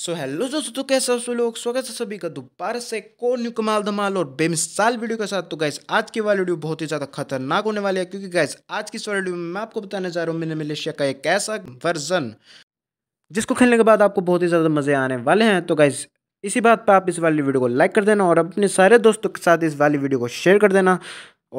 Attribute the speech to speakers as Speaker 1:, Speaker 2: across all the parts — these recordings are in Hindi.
Speaker 1: सो हेलो दोस्तों तो कैसे हो लोग स्वागत है सभी का दोबारा से को न्यू कमाल धमाल और बेमिसाल वीडियो के साथ तो गैस आज की वाली वीडियो बहुत ही ज़्यादा खतरनाक होने वाली है क्योंकि गैस आज की इस वीडियो में मैं आपको बताने जा रहा हूँ मिनी मलेशिया का एक ऐसा वर्जन जिसको खेलने के बाद आपको बहुत ही ज़्यादा मज़े आने वाले हैं तो गैस इसी बात पर आप इस वाली वीडियो को लाइक कर देना और अपने सारे दोस्तों के साथ इस वाली वीडियो को शेयर कर देना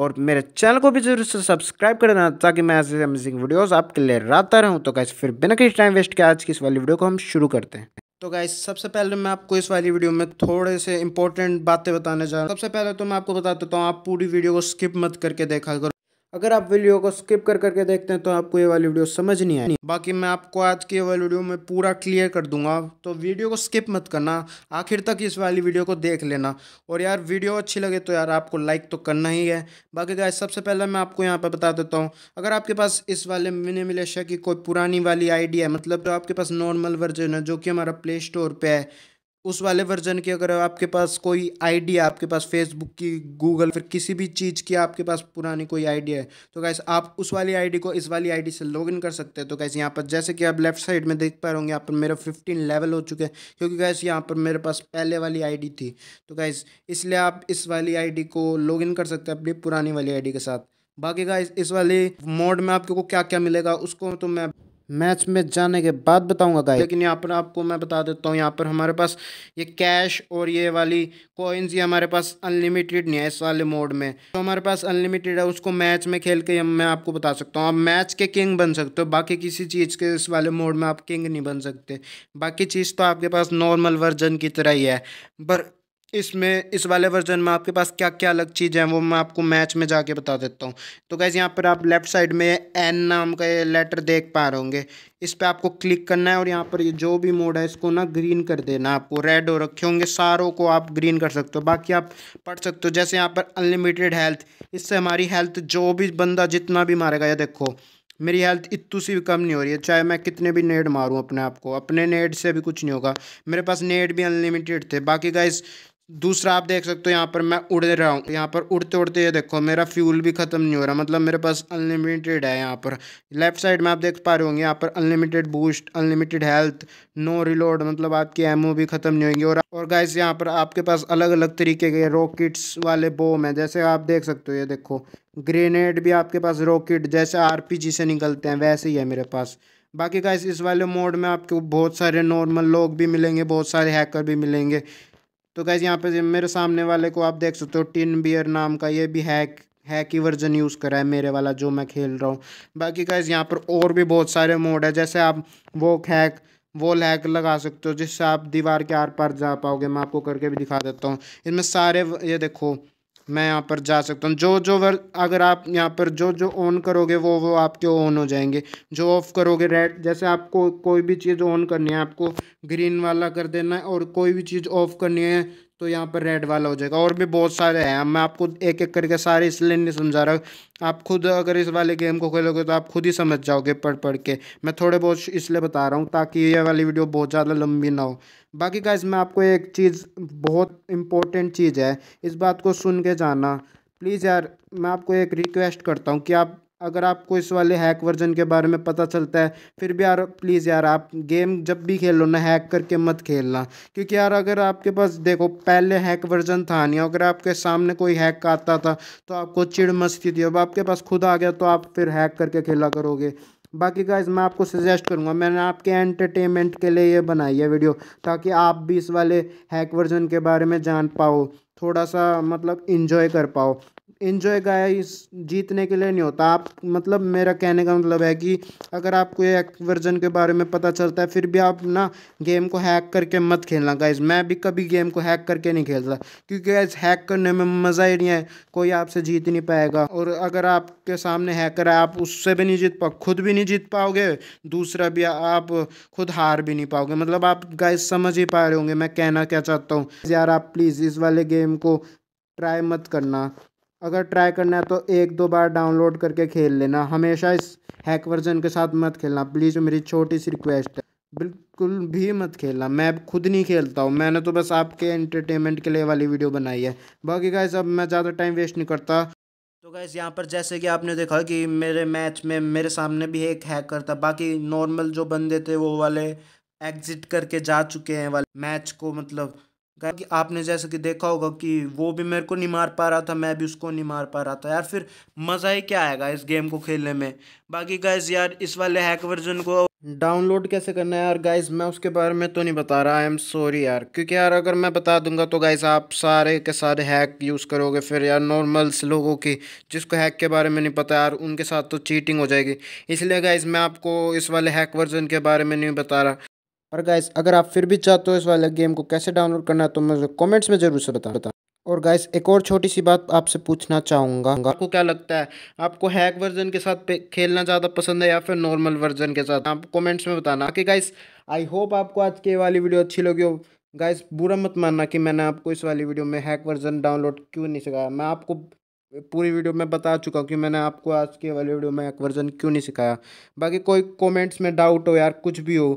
Speaker 1: और मेरे चैनल को भी जरूर से सब्सक्राइब कर देना ताकि मैं ऐसे अमेजिंग वीडियोज़ आपके लिए रहता रहूँ तो गाइस फिर बिना किसी टाइम वेस्ट के आज की इस वाली वीडियो को हम शुरू करते हैं तो गाइस सबसे पहले मैं आपको इस वाली वीडियो में थोड़े से इंपॉर्टेंट बातें बताने जा रहा हूँ सबसे पहले तो मैं आपको बता देता हूँ आप पूरी वीडियो को स्किप मत करके देखा करो अगर आप वीडियो को स्किप कर करके देखते हैं तो आपको ये वाली वीडियो समझ नहीं आएगी बाकी मैं आपको आज की वाली वीडियो में पूरा क्लियर कर दूंगा तो वीडियो को स्किप मत करना आखिर तक इस वाली वीडियो को देख लेना और यार वीडियो अच्छी लगे तो यार आपको लाइक तो करना ही है बाकी गाय सबसे पहले मैं आपको यहाँ पर बता देता हूँ अगर आपके पास इस वाले मिनी मिलेशिया की कोई पुरानी वाली आइडिया है मतलब जो आपके पास नॉर्मल वर्जन है जो कि हमारा प्ले स्टोर पर है उस वाले वर्जन की अगर आपके पास कोई आइडिया आपके पास फेसबुक की गूगल फिर किसी भी चीज़ की आपके पास पुरानी कोई आइडिया है तो गैस आप उस वाली आईडी को इस वाली आईडी से लॉगिन कर सकते हैं तो गैस यहाँ पर जैसे कि आप लेफ्ट साइड में देख पा रहे होंगे यहाँ पर मेरा फिफ्टीन लेवल हो चुके हैं क्योंकि गैस यहाँ पर मेरे पास पहले वाली आई थी तो गैस इसलिए आप इस वाली आई को लॉग कर सकते हैं अपनी पुरानी वाली आई के साथ बाकी गाइस इस वाले मोड में आपको क्या क्या मिलेगा उसको तो मैं मैच में जाने के बाद बताऊंगा गाइस लेकिन यहाँ पर आपको मैं बता देता हूँ यहाँ पर हमारे पास ये कैश और ये वाली कॉइन्स ये हमारे पास अनलिमिटेड नहीं है इस वाले मोड में तो हमारे पास अनलिमिटेड है उसको मैच में खेल के मैं आपको बता सकता हूँ आप मैच के किंग बन सकते हो बाकी किसी चीज़ के इस वाले मोड में आप किंग नहीं बन सकते बाकी चीज़ तो आपके पास नॉर्मल वर्जन की तरह ही है पर इसमें इस वाले वर्जन में आपके पास क्या क्या अलग चीज़ है वो मैं आपको मैच में जाके बता देता हूँ तो गैस यहाँ पर आप लेफ़्ट साइड में एन नाम का ये लेटर देख पा रहे होंगे इस पर आपको क्लिक करना है और यहाँ पर ये जो भी मोड है इसको ना ग्रीन कर देना आपको रेड हो रखे होंगे सारों को आप ग्रीन कर सकते हो बाकी आप पढ़ सकते हो जैसे यहाँ पर अनलिमिटेड हेल्थ इससे हमारी हेल्थ जो भी बंदा जितना भी मारेगा या देखो मेरी हेल्थ इतू सी भी कम नहीं हो रही है चाहे मैं कितने भी नेड मारूं अपने आप को अपने नेड से भी कुछ नहीं होगा मेरे पास नेड भी अनलिमिटेड थे बाकी गाइस दूसरा आप देख सकते हो यहाँ पर मैं उड़ रहा हूँ यहाँ पर उड़ते उड़ते ये देखो मेरा फ्यूल भी ख़त्म नहीं हो रहा मतलब मेरे पास अनलिमिटेड है यहाँ पर लेफ्ट साइड में आप देख पा रहे होंगे यहाँ पर unlimited boost unlimited health no reload मतलब आपकी एमओ भी ख़त्म नहीं होगी और और गाइस यहाँ पर आपके पास अलग अलग तरीके के रॉकेट्स वाले बोम हैं जैसे आप देख सकते हो ये देखो ग्रेनेड भी आपके पास रॉकेट जैसे आर से निकलते हैं वैसे ही है मेरे पास बाकी गाइस इस वाले मोड में आपको बहुत सारे नॉर्मल लोग भी मिलेंगे बहुत सारे हैकर भी मिलेंगे तो गैज़ यहाँ पे मेरे सामने वाले को आप देख सकते हो टिन बियर नाम का ये भी हैक हैक ही वर्जन यूज़ करा है मेरे वाला जो मैं खेल रहा हूँ बाकी गैज़ यहाँ पर और भी बहुत सारे मोड है जैसे आप वो हैक वो हैक लगा सकते हो जिससे आप दीवार के आर पार जा पाओगे मैं आपको करके भी दिखा देता हूँ इनमें सारे ये देखो मैं यहाँ पर जा सकता हूँ जो जो वर्क अगर आप यहाँ पर जो जो ऑन करोगे वो वो आपके ऑन हो जाएंगे जो ऑफ़ करोगे रेड जैसे आपको कोई भी चीज़ ऑन करनी है आपको ग्रीन वाला कर देना है और कोई भी चीज़ ऑफ़ करनी है तो यहाँ पर रेड वाला हो जाएगा और भी बहुत सारे हैं मैं आपको एक एक करके सारे इसलिए नहीं समझा रहा आप खुद अगर इस वाले गेम को खेलोगे तो आप खुद ही समझ जाओगे पढ़ पढ़ के मैं थोड़े बहुत इसलिए बता रहा हूँ ताकि ये वाली वीडियो बहुत ज़्यादा लंबी ना हो बाकी का इसमें आपको एक चीज़ बहुत इम्पोर्टेंट चीज़ है इस बात को सुन के जाना प्लीज़ यार मैं आपको एक रिक्वेस्ट करता हूँ कि आप अगर आपको इस वाले हैक वर्जन के बारे में पता चलता है फिर भी यार प्लीज़ यार आप गेम जब भी खेलो ना हैक करके मत खेलना क्योंकि यार अगर आपके पास देखो पहले हैक वर्जन था नहीं अगर आपके सामने कोई हैक आता था तो आपको चिड़ मस्ती थी अब आपके पास खुद आ गया तो आप फिर हैक करके खेला करोगे बाकी गाइज मैं आपको सजेस्ट करूँगा मैंने आपके एंटरटेनमेंट के लिए ये बनाई है वीडियो ताकि आप भी इस वाले हैक वर्जन के बारे में जान पाओ थोड़ा सा मतलब इन्जॉय कर पाओ इन्जॉय गाइस जीतने के लिए नहीं होता आप मतलब मेरा कहने का मतलब है कि अगर आपको एक वर्जन के बारे में पता चलता है फिर भी आप ना गेम को हैक करके मत खेलना गाइस मैं भी कभी गेम को हैक करके नहीं खेलता क्योंकि गाइस हैक करने में मज़ा ही नहीं है कोई आपसे जीत नहीं पाएगा और अगर आपके सामने हैकर है आप उससे भी नहीं जीत पाओ खुद भी नहीं जीत पाओगे दूसरा भी आप खुद हार भी नहीं पाओगे मतलब आप गाइस समझ ही पा रहे होंगे मैं कहना क्या चाहता हूँ यार आप प्लीज़ इस वाले गेम को ट्राई मत करना अगर ट्राई करना है तो एक दो बार डाउनलोड करके खेल लेना हमेशा इस हैक वर्जन के साथ मत खेलना प्लीज़ मेरी छोटी सी रिक्वेस्ट है बिल्कुल भी मत खेलना मैं खुद नहीं खेलता हूँ मैंने तो बस आपके एंटरटेनमेंट के लिए वाली वीडियो बनाई है बाकी गाइस अब मैं ज़्यादा टाइम वेस्ट नहीं करता तो गाइस यहाँ पर जैसे कि आपने देखा कि मेरे मैच में मेरे सामने भी एक हैकर था बाकी नॉर्मल जो बंदे थे वो वाले एग्जिट करके जा चुके हैं वाले मैच को मतलब कि आपने जैसे कि देखा होगा कि वो भी मेरे को नहीं मार पा रहा था मैं भी उसको नहीं मार पा रहा था यार फिर मज़ा ही क्या आएगा इस गेम को खेलने में बाकी गाइज यार इस वाले हैक वर्जन को डाउनलोड कैसे करना है यार गाइज मैं उसके बारे में तो नहीं बता रहा आई एम सॉरी यार क्योंकि यार अगर मैं बता दूंगा तो गाइज आप सारे के सारे हैक यूज़ करोगे फिर यार नॉर्मल्स लोगों की जिसको हैक के बारे में नहीं पता यार उनके साथ तो चीटिंग हो जाएगी इसलिए गाइज मैं आपको इस वाले हैक वर्जन के बारे में नहीं बता रहा पर गाइस अगर आप फिर भी चाहते हो इस वाले गेम को कैसे डाउनलोड करना तो मुझे कमेंट्स में ज़रूर से बता बता और गाइस एक और छोटी सी बात आपसे पूछना चाहूँगा आपको क्या लगता है आपको हैक वर्जन के साथ खेलना ज़्यादा पसंद है या फिर नॉर्मल वर्जन के साथ आप कॉमेंट्स में बताना कि गाइस आई होप आपको आज की वाली वीडियो अच्छी लगी हो गाइस बुरा मत मानना कि मैंने आपको इस वाली वीडियो में हैक वर्जन डाउनलोड क्यों नहीं सिखाया मैं आपको पूरी वीडियो में बता चुका हूँ कि मैंने आपको आज के वाली वीडियो में हैक वर्जन क्यों नहीं सिखाया बाकी कोई कमेंट्स में डाउट हो यार कुछ भी हो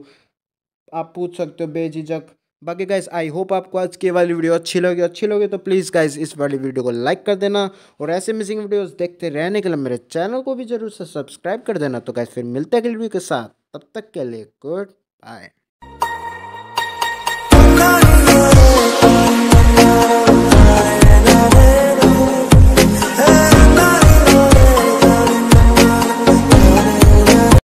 Speaker 1: आप पूछ सकते हो बेझिझक बाकी गाइस आई होप आपको आज की वाली वीडियो अच्छी लगी अच्छी लगी तो प्लीज़ गाइस इस वाली वीडियो को लाइक कर देना और ऐसे मिसिंग वीडियोस देखते रहने के लिए मेरे चैनल को भी जरूर से सब्सक्राइब कर देना तो गाइस फिर मिलते हैं अगली वीडियो के साथ तब तक के लिए गुड बाय